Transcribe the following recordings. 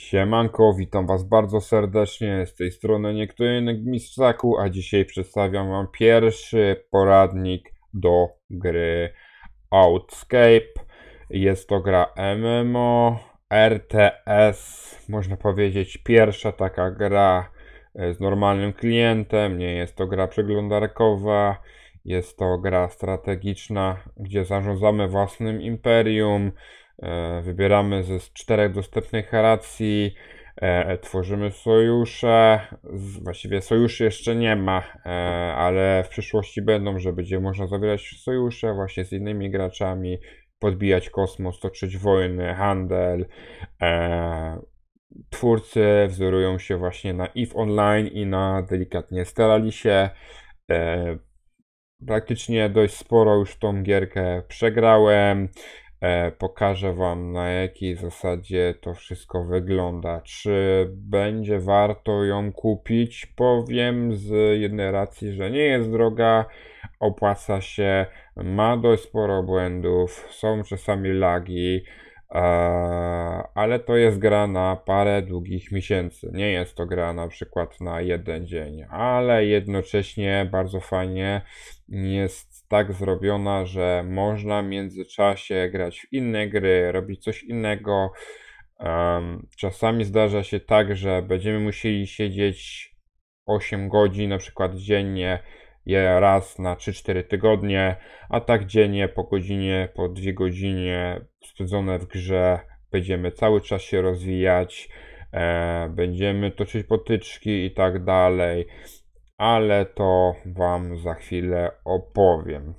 Siemanko, witam was bardzo serdecznie, z tej strony nie kto inny Mistrzaku, a dzisiaj przedstawiam wam pierwszy poradnik do gry Outscape. Jest to gra MMO, RTS, można powiedzieć pierwsza taka gra e, z normalnym klientem, nie jest to gra przeglądarkowa, jest to gra strategiczna, gdzie zarządzamy własnym imperium, E, wybieramy ze czterech dostępnych racji, e, tworzymy sojusze. Właściwie sojuszy jeszcze nie ma, e, ale w przyszłości będą, że będzie można zawierać sojusze właśnie z innymi graczami, podbijać kosmos, toczyć wojny, handel. Twórcy wzorują się właśnie na EVE Online i na delikatnie starali się praktycznie dość sporo już tą gierkę przegrałem. E, pokażę Wam na jakiej zasadzie to wszystko wygląda. Czy będzie warto ją kupić? Powiem z jednej racji, że nie jest droga, opłaca się, ma dość sporo błędów, są czasami lagi ale to jest gra na parę długich miesięcy. Nie jest to gra na przykład na jeden dzień, ale jednocześnie bardzo fajnie jest tak zrobiona, że można w międzyczasie grać w inne gry, robić coś innego. Czasami zdarza się tak, że będziemy musieli siedzieć 8 godzin na przykład dziennie je raz na 3-4 tygodnie, a tak dziennie po godzinie, po dwie godzinie spędzone w grze będziemy cały czas się rozwijać, e, będziemy toczyć potyczki i tak dalej, ale to Wam za chwilę opowiem.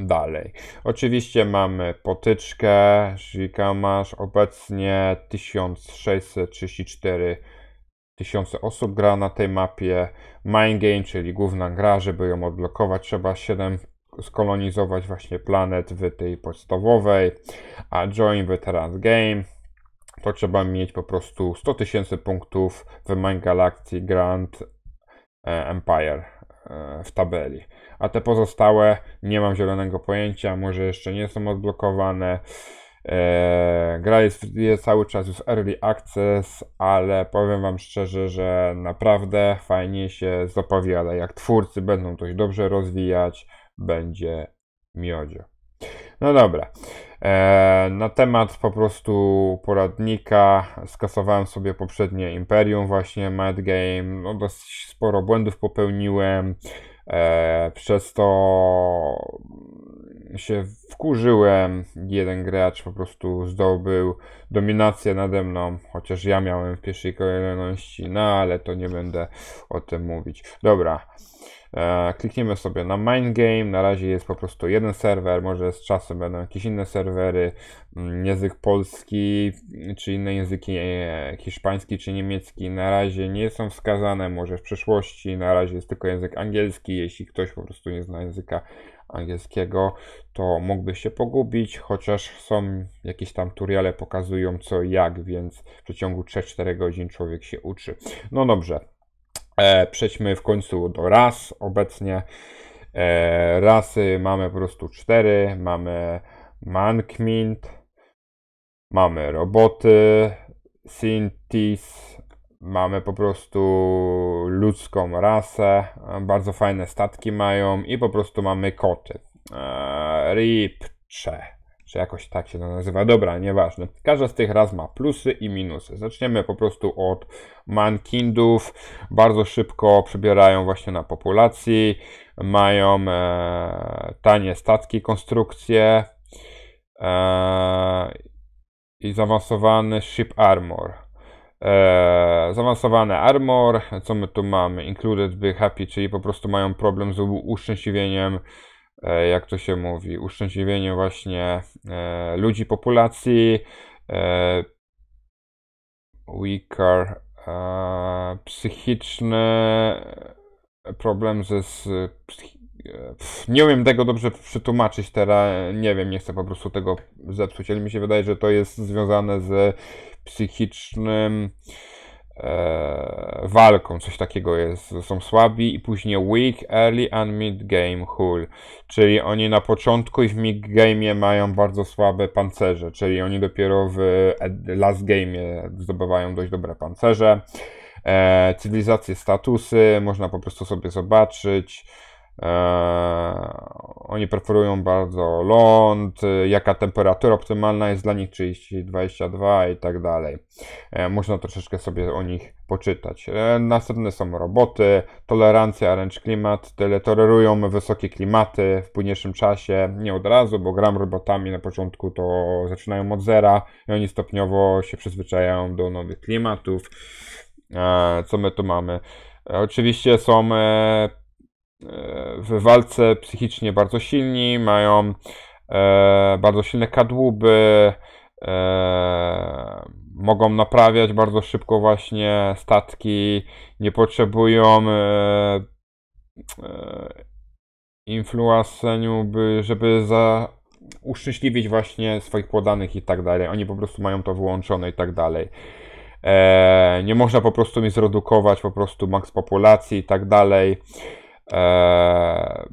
Dalej. Oczywiście mamy potyczkę, masz obecnie 1634 tysiące osób gra na tej mapie. Mind game, czyli główna gra, żeby ją odblokować, trzeba 7 skolonizować właśnie planet w tej podstawowej, a join veterans game to trzeba mieć po prostu 100 tysięcy punktów w Mind Galaxy Grand e, Empire e, w tabeli. A te pozostałe nie mam zielonego pojęcia, może jeszcze nie są odblokowane. Eee, gra jest, jest cały czas już early access, ale powiem Wam szczerze, że naprawdę fajnie się zapowiada. Jak twórcy będą coś dobrze rozwijać, będzie miodzie. No dobra. Eee, na temat po prostu poradnika skasowałem sobie poprzednie Imperium, właśnie Mad Game. No dosyć sporo błędów popełniłem. E, przez to się wkurzyłem. Jeden gracz po prostu zdobył dominację nade mną, chociaż ja miałem w pierwszej kolejności, no ale to nie będę o tym mówić. Dobra. E, klikniemy sobie na Mind Game, na razie jest po prostu jeden serwer, może z czasem będą jakieś inne serwery, mm, język polski, czy inne języki e, hiszpański, czy niemiecki, na razie nie są wskazane, może w przyszłości, na razie jest tylko język angielski, jeśli ktoś po prostu nie zna języka angielskiego, to mógłby się pogubić, chociaż są jakieś tam tutoriale pokazują co i jak, więc w przeciągu 3-4 godzin człowiek się uczy. No dobrze, E, przejdźmy w końcu do ras obecnie. E, rasy mamy po prostu cztery. Mamy Mankmint, mamy roboty, Sintis, mamy po prostu ludzką rasę, bardzo fajne statki mają i po prostu mamy koty. E, Ripcze, czy jakoś tak się to nazywa. Dobra, nieważne. Każda z tych raz ma plusy i minusy. Zaczniemy po prostu od mankindów. Bardzo szybko przybierają właśnie na populacji, mają e, tanie statki, konstrukcje e, i zaawansowany ship armor. E, armor, co my tu mamy? Included by happy, czyli po prostu mają problem z uszczęśliwieniem E, jak to się mówi, uszczęśliwienie właśnie e, ludzi, populacji. E, weaker, psychiczny problem ze. Z, nie umiem tego dobrze przetłumaczyć teraz, nie wiem, nie chcę po prostu tego zepsuć, ale mi się wydaje, że to jest związane z psychicznym E, walką, coś takiego jest. Są słabi i później weak, early and mid game hull. Czyli oni na początku i w mid game mają bardzo słabe pancerze, czyli oni dopiero w e, last game zdobywają dość dobre pancerze. E, cywilizacje, statusy, można po prostu sobie zobaczyć. E, oni preferują bardzo ląd, y, jaka temperatura optymalna jest dla nich, czyli 22 i tak dalej. E, można troszeczkę sobie o nich poczytać. E, następne są roboty, tolerancja, wręcz klimat, tyle tolerują wysokie klimaty w późniejszym czasie, nie od razu, bo gram robotami na początku to zaczynają od zera i oni stopniowo się przyzwyczajają do nowych klimatów. Co my tu mamy? Oczywiście są w walce psychicznie bardzo silni, mają e, bardzo silne kadłuby, e, mogą naprawiać bardzo szybko właśnie statki, nie potrzebują e, influenceniu, by, żeby za uszczęśliwić właśnie swoich podanych i tak dalej. Oni po prostu mają to wyłączone i tak dalej. nie można po prostu mi zredukować po prostu maks populacji i tak dalej. Eee,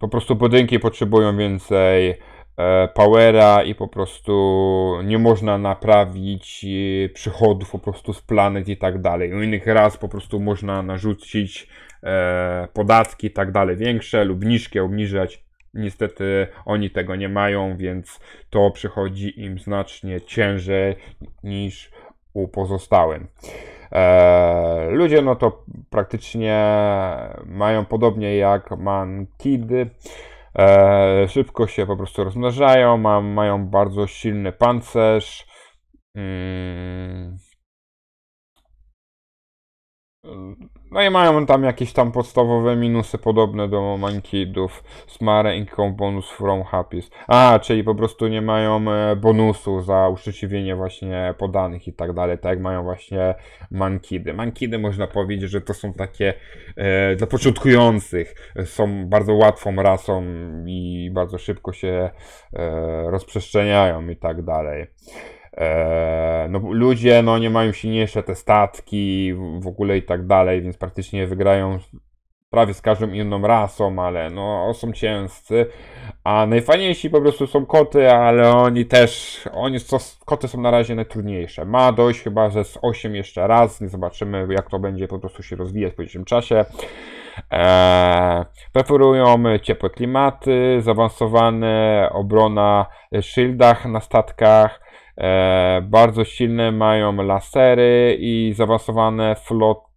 po prostu budynki potrzebują więcej eee, powera i po prostu nie można naprawić eee, przychodów po prostu z planet i tak dalej. U innych raz po prostu można narzucić podatki i tak dalej większe lub niższe obniżać. Niestety oni tego nie mają, więc to przychodzi im znacznie ciężej niż u pozostałym. E, ludzie no to praktycznie mają podobnie jak mankidy. E, szybko się po prostu rozmnażają, ma, mają bardzo silny pancerz. Mm no i mają tam jakieś tam podstawowe minusy podobne do Mankidów. Smare Income Bonus From happiness. A, czyli po prostu nie mają e, bonusu za uszczęśliwienie właśnie podanych i tak dalej, tak jak mają właśnie Mankidy. Mankidy można powiedzieć, że to są takie e, dla początkujących. E, są bardzo łatwą rasą i bardzo szybko się e, rozprzestrzeniają i tak dalej. Eee, no, ludzie no, nie mają silniejsze te statki w ogóle i tak dalej, więc praktycznie wygrają prawie z każdą inną rasą, ale no są ciężcy. A najfajniejsi po prostu są koty, ale oni też, oni co, koty są na razie najtrudniejsze. Ma dość chyba, że z 8 jeszcze raz, nie zobaczymy jak to będzie po prostu się rozwijać w późniejszym czasie. Eee, preferują ciepłe klimaty, zaawansowane obrona w szildach na statkach, E, bardzo silne mają lasery i zaawansowane floty.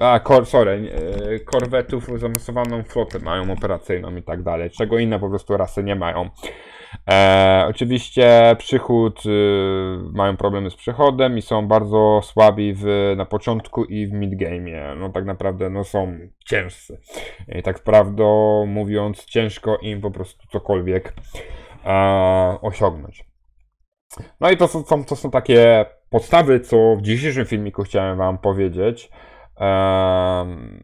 E, a, kor, sorry, e, korwetów zaawansowaną flotę mają operacyjną i tak dalej, czego inne po prostu rasy nie mają. E, oczywiście przychód, y, mają problemy z przychodem i są bardzo słabi w, na początku i w midgame'ie. No tak naprawdę no, są ciężcy. I tak prawdę mówiąc, ciężko im po prostu cokolwiek e, osiągnąć. No i to są, to są takie podstawy, co w dzisiejszym filmiku chciałem Wam powiedzieć. Um,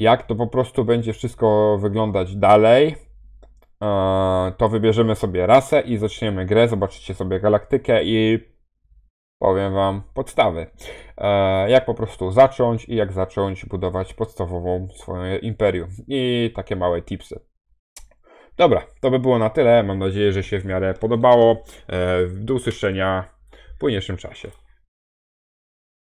Jak to po prostu będzie wszystko wyglądać dalej, e, to wybierzemy sobie rasę i zaczniemy grę. Zobaczycie sobie galaktykę i powiem Wam podstawy. E, jak po prostu zacząć i jak zacząć budować podstawową swoją imperium. I takie małe tipsy. Dobra, to by było na tyle. Mam nadzieję, że się w miarę podobało. E, do usłyszenia w późniejszym czasie.